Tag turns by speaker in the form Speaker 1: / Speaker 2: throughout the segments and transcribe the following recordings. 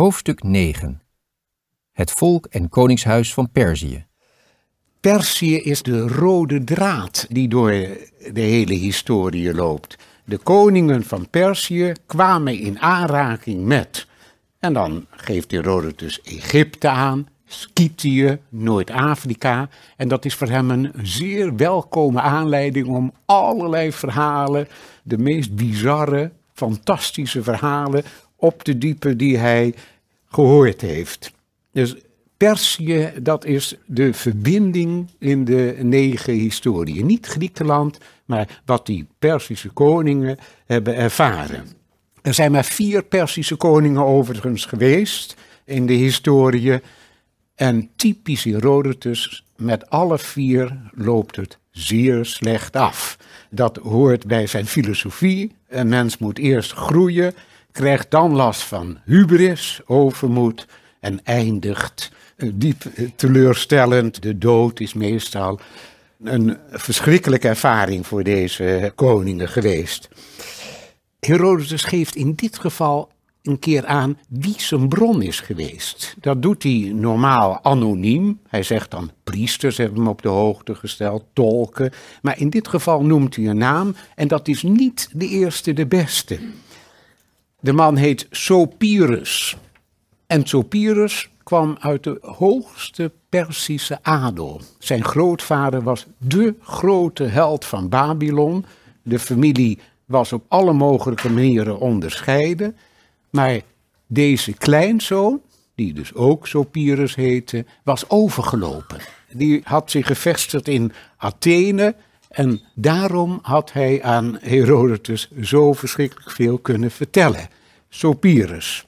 Speaker 1: Hoofdstuk 9 Het volk en koningshuis van Perzië Perzië is de rode draad die door de hele historie loopt. De koningen van Perzië kwamen in aanraking met. En dan geeft Herodotus Egypte aan, Scythië, Noord-Afrika. En dat is voor hem een zeer welkome aanleiding om allerlei verhalen, de meest bizarre, fantastische verhalen, op de diepe die hij gehoord heeft. Dus Persië, dat is de verbinding in de negen historieën. Niet Griekenland, maar wat die Persische koningen hebben ervaren. Er zijn maar vier Persische koningen overigens geweest in de historie. En typisch Herodotus, met alle vier loopt het zeer slecht af. Dat hoort bij zijn filosofie. Een mens moet eerst groeien krijgt dan last van hubris, overmoed en eindigt eh, diep eh, teleurstellend. De dood is meestal een verschrikkelijke ervaring voor deze eh, koningen geweest. Herodes geeft in dit geval een keer aan wie zijn bron is geweest. Dat doet hij normaal anoniem. Hij zegt dan priesters hebben hem op de hoogte gesteld, tolken. Maar in dit geval noemt hij een naam en dat is niet de eerste de beste. De man heet Sopirus. En Sopirus kwam uit de hoogste Persische adel. Zijn grootvader was de grote held van Babylon. De familie was op alle mogelijke manieren onderscheiden. Maar deze kleinzoon, die dus ook Sopirus heette, was overgelopen. Die had zich gevestigd in Athene, en daarom had hij aan Herodotus zo verschrikkelijk veel kunnen vertellen. Sopirus.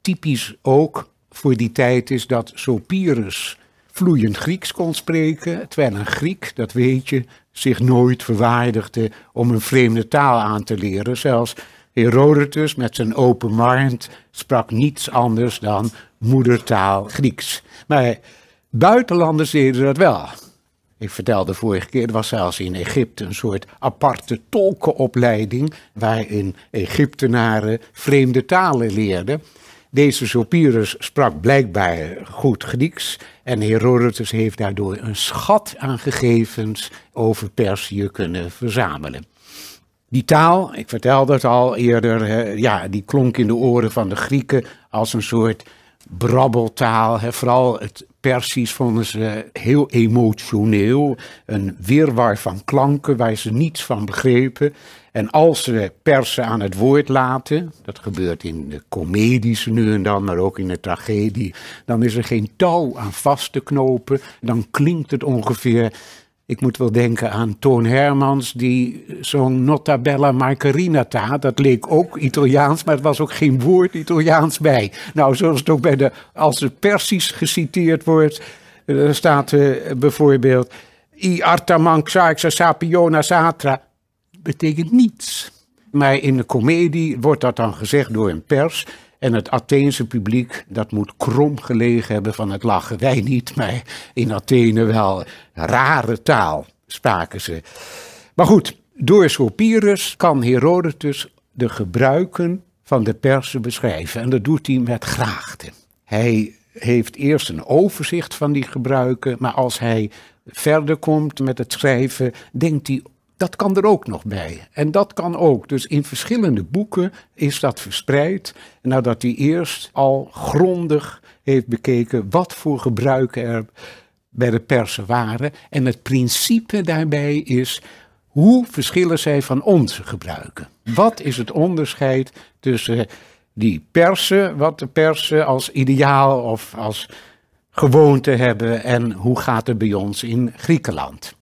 Speaker 1: Typisch ook voor die tijd is dat Sopirus vloeiend Grieks kon spreken, terwijl een Griek, dat weet je, zich nooit verwaardigde om een vreemde taal aan te leren. Zelfs Herodotus met zijn open mind sprak niets anders dan moedertaal Grieks. Maar buitenlanders deden dat wel. Ik vertelde vorige keer, er was zelfs in Egypte een soort aparte tolkenopleiding, waarin Egyptenaren vreemde talen leerden. Deze Sopirus sprak blijkbaar goed Grieks en Herodotus heeft daardoor een schat aan gegevens over Perzië kunnen verzamelen. Die taal, ik vertelde het al eerder, ja, die klonk in de oren van de Grieken als een soort brabbeltaal. Hè. Vooral het Persisch vonden ze heel emotioneel. Een weerwar van klanken waar ze niets van begrepen. En als ze Persen aan het woord laten, dat gebeurt in de comedies nu en dan, maar ook in de tragedie, dan is er geen touw aan vast te knopen. Dan klinkt het ongeveer ik moet wel denken aan Toon Hermans, die zo'n Notabella Bella dat leek ook Italiaans, maar het was ook geen woord Italiaans bij. Nou, zoals het ook bij de, als het Persisch geciteerd wordt, eh, er staat bijvoorbeeld, I artaman sapiona satra, betekent niets. Maar in de komedie wordt dat dan gezegd door een pers. En het Atheense publiek, dat moet krom gelegen hebben van het lachen. Wij niet, maar in Athene wel. Rare taal spraken ze. Maar goed, door Sopirus kan Herodotus de gebruiken van de persen beschrijven. En dat doet hij met graagte. Hij heeft eerst een overzicht van die gebruiken, maar als hij verder komt met het schrijven, denkt hij dat kan er ook nog bij. En dat kan ook. Dus in verschillende boeken is dat verspreid. Nadat hij eerst al grondig heeft bekeken wat voor gebruiken er bij de persen waren. En het principe daarbij is hoe verschillen zij van onze gebruiken? Wat is het onderscheid tussen die persen, wat de persen als ideaal of als gewoonte hebben, en hoe gaat het bij ons in Griekenland?